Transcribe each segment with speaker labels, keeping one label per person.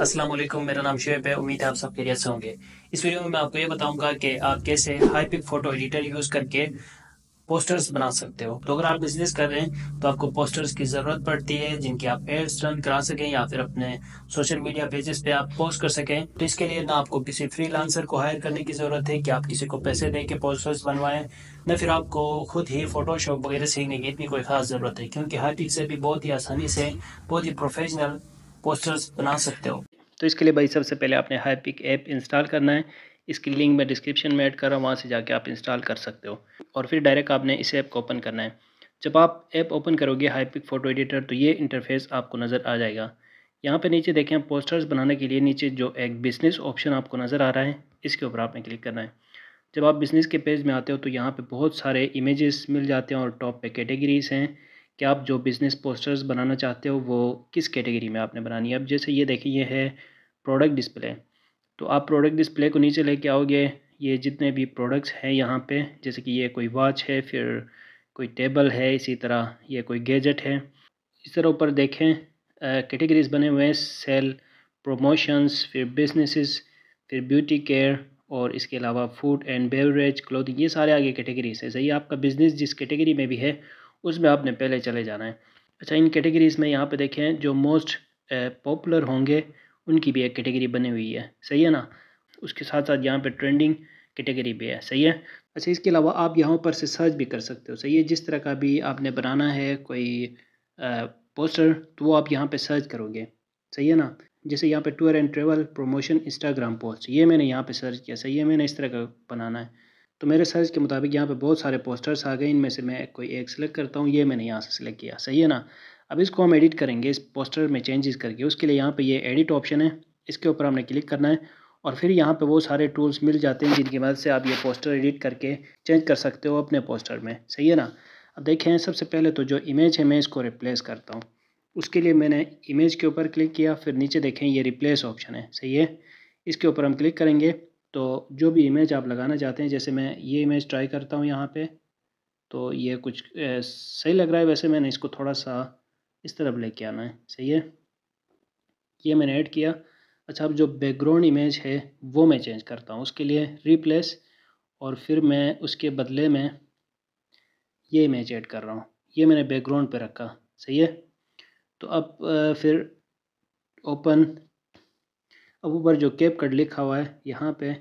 Speaker 1: अस्सलाम वालेकुम मेरा नाम शेब है उम्मीद है आप सब खैरियत से होंगे इस वीडियो में मैं आपको ये बताऊंगा कि आप कैसे हाईपिक फोटो एडिटर यूज़ करके पोस्टर्स बना सकते हो तो अगर आप बिजनेस कर रहे हैं तो आपको पोस्टर्स की ज़रूरत पड़ती है जिनकी आप एड्स रन करा सकें या फिर अपने सोशल मीडिया पेजेस पे आप पोस्ट कर सकें तो इसके लिए ना आपको किसी फ्रीलांसर को हायर करने की ज़रूरत है कि आप किसी को पैसे दे के पोस्टर्स बनवाएं ना फिर आपको खुद ही फोटोशॉप वगैरह सीखने की इतनी कोई ख़ास ज़रूरत है क्योंकि हर चीज़ से भी बहुत ही आसानी से बहुत ही प्रोफेशनल पोस्टर्स बना सकते हो तो इसके लिए भाई सबसे पहले आपने हाईपिक ऐप इंस्टॉल करना है इसकी लिंक मैं डिस्क्रिप्शन में ऐड कर रहा हूँ वहाँ से जाके आप इंस्टॉल कर सकते हो और फिर डायरेक्ट आपने इस ऐप को ओपन करना है जब आप ऐप ओपन करोगे हाईपिक फ़ोटो एडिटर तो ये इंटरफेस आपको नज़र आ जाएगा यहाँ पे नीचे देखें पोस्टर्स बनाने के लिए नीचे जो एक बिज़नेस ऑप्शन आपको नज़र आ रहा है इसके ऊपर आपने क्लिक करना है जब आप बिज़नेस के पेज में आते हो तो यहाँ पे बहुत सारे इमेजेस मिल जाते हैं और टॉप पे कैटेगरीज़ हैं कि आप जो बिज़नेस पोस्टर्स बनाना चाहते हो वो किस कैटेगरी में आपने बनानी है अब जैसे ये देखिए ये है प्रोडक्ट डिस्प्ले तो आप प्रोडक्ट डिस्प्ले को नीचे लेके आओगे ये जितने भी प्रोडक्ट्स हैं यहाँ पे जैसे कि ये कोई वॉच है फिर कोई टेबल है इसी तरह ये कोई गैजेट है इस तरह ऊपर देखें कैटेगरीज बने हुए हैं सेल प्रोमोशंस फिर बिजनेसेस फिर ब्यूटी केयर और इसके अलावा फूड एंड बेवरेज क्लोथिंग ये सारे आगे कैटेगरीज है सही आपका बिज़नेस जिस कैटेगरी में भी है उसमें आपने पहले चले जाना है अच्छा इन कैटेगरीज़ में यहाँ पे देखें जो मोस्ट पॉपुलर होंगे उनकी भी एक कैटेगरी बनी हुई है सही है ना उसके साथ साथ यहाँ पे ट्रेंडिंग कैटेगरी भी है सही है अच्छा इसके अलावा आप यहाँ पर से सर्च भी कर सकते हो सही है जिस तरह का भी आपने बनाना है कोई पोस्टर तो वो आप यहाँ पर सर्च करोगे सही है ना जैसे यहाँ पे tour and travel promotion Instagram post ये मैंने यहाँ पे सर्च किया सही है मैंने इस तरह का बनाना है तो मेरे साइज़ के मुताबिक यहाँ पे बहुत सारे पोस्टर्स आ गए इनमें से मैं कोई एक सिलेक्ट करता हूँ ये मैंने यहाँ से सिलेक्ट किया सही है ना अब इसको हम एडिट करेंगे इस पोस्टर में चेंजेस करके उसके लिए यहाँ पे ये एडिट ऑप्शन है इसके ऊपर हमने क्लिक करना है और फिर यहाँ पे वो सारे टूल्स मिल जाते हैं जिनकी मदद से आप ये पोस्टर एडिट करके चेंज कर सकते हो अपने पोस्टर में सही है ना अब देखें सबसे पहले तो जो इमेज है मैं इसको रिप्लेस करता हूँ उसके लिए मैंने इमेज के ऊपर क्लिक किया फिर नीचे देखें ये रिप्लेस ऑप्शन है सही है इसके ऊपर हम क्लिक करेंगे तो जो भी इमेज आप लगाना चाहते हैं जैसे मैं ये इमेज ट्राई करता हूँ यहाँ पे तो ये कुछ ए, सही लग रहा है वैसे मैंने इसको थोड़ा सा इस तरफ लेके आना है सही है ये मैंने ऐड किया अच्छा अब जो बैकग्राउंड इमेज है वो मैं चेंज करता हूँ उसके लिए रिप्लेस और फिर मैं उसके बदले में ये इमेज ऐड कर रहा हूँ ये मैंने बैकग्राउंड पे रखा सही है तो अब फिर ओपन अब ऊपर जो कैप कट लिखा हुआ है यहाँ पे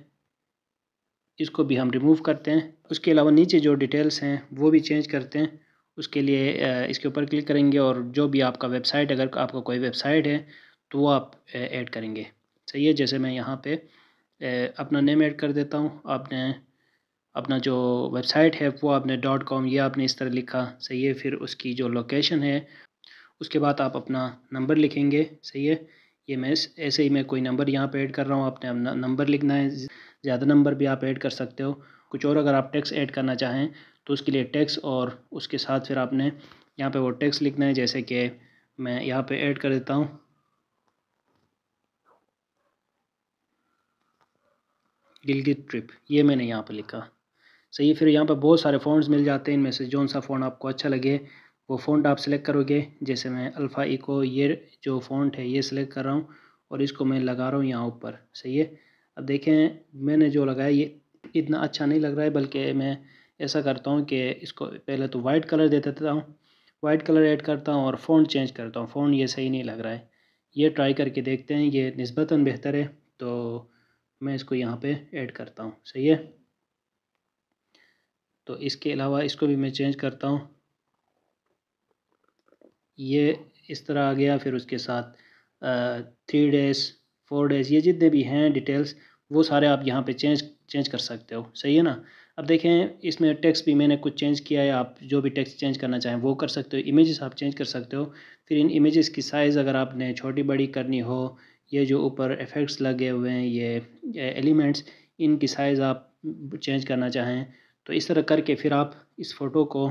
Speaker 1: इसको भी हम रिमूव करते हैं उसके अलावा नीचे जो डिटेल्स हैं वो भी चेंज करते हैं उसके लिए इसके ऊपर क्लिक करेंगे और जो भी आपका वेबसाइट अगर आपका कोई वेबसाइट है तो वो आप ऐड करेंगे सही है जैसे मैं यहाँ पे अपना नेम ऐड कर देता हूँ आपने अपना जो वेबसाइट है वो आपने डॉट कॉम या आपने इस तरह लिखा सही है फिर उसकी जो लोकेशन है उसके बाद आप अपना नंबर लिखेंगे सही है ये मैं ऐसे ही मैं कोई नंबर यहाँ पे ऐड कर रहा हूँ आपने नंबर लिखना है ज़्यादा नंबर भी आप ऐड कर सकते हो कुछ और अगर आप टैक्स ऐड करना चाहें तो उसके लिए टैक्स और उसके साथ फिर आपने यहाँ पे वो टैक्स लिखना है जैसे कि मैं यहाँ पे ऐड कर देता हूँ गिलगित ट्रिप ये मैंने यहाँ पे लिखा सही फिर यहाँ पे बहुत सारे फ़ोन मिल जाते हैं इनमें से जौन सा फ़ोन आपको अच्छा लगे वो फ़ॉन्ट आप सेलेक्ट करोगे जैसे मैं अल्फ़ा इको ये जो फ़ॉन्ट है ये सिलेक्ट कर रहा हूँ और इसको मैं लगा रहा हूँ यहाँ ऊपर सही है अब देखें मैंने जो लगाया ये इतना अच्छा नहीं लग रहा है बल्कि मैं ऐसा करता हूँ कि इसको पहले तो वाइट कलर दे देता हूँ वाइट कलर ऐड करता हूँ और फ़ोन चेंज करता हूँ फ़ोन ये सही नहीं लग रहा है ये ट्राई करके देखते हैं ये नस्बता बेहतर है तो मैं इसको यहाँ पे ऐड करता हूँ सही है तो इसके अलावा इसको भी मैं चेंज करता हूँ ये इस तरह आ गया फिर उसके साथ थ्री डेज़ फोर डेज़ ये जितने भी हैं डिटेल्स वो सारे आप यहाँ पे चेंज चेंज कर सकते हो सही है ना अब देखें इसमें टेक्स्ट भी मैंने कुछ चेंज किया है आप जो भी टेक्स्ट चेंज करना चाहें वो कर सकते हो इमेजेस आप चेंज कर सकते हो फिर इन इमेजेस की साइज़ अगर आपने छोटी बड़ी करनी हो ये जो ऊपर इफ़ेक्ट्स लगे हुए हैं ये एलिमेंट्स इनकी साइज़ आप चेंज करना चाहें तो इस तरह करके फिर आप इस फ़ोटो को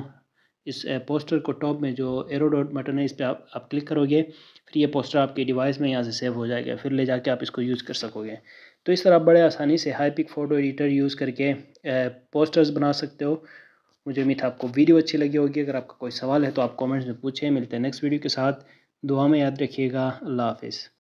Speaker 1: इस पोस्टर को टॉप में जो एरो डॉट बटन है इस पर आप, आप क्लिक करोगे फिर ये पोस्टर आपके डिवाइस में यहाँ से सेव हो जाएगा फिर ले जाके आप इसको यूज़ कर सकोगे तो इस तरह आप बड़े आसानी से Hypic photo editor use करके पोस्टर्स बना सकते हो मुझे उम्मीद है आपको वीडियो अच्छी लगी होगी अगर आपका कोई सवाल है तो आप कॉमेंट्स में पूछें मिलते हैं नेक्स्ट वीडियो के साथ दुआ में याद रखिएगा अल्लाह हाफिज़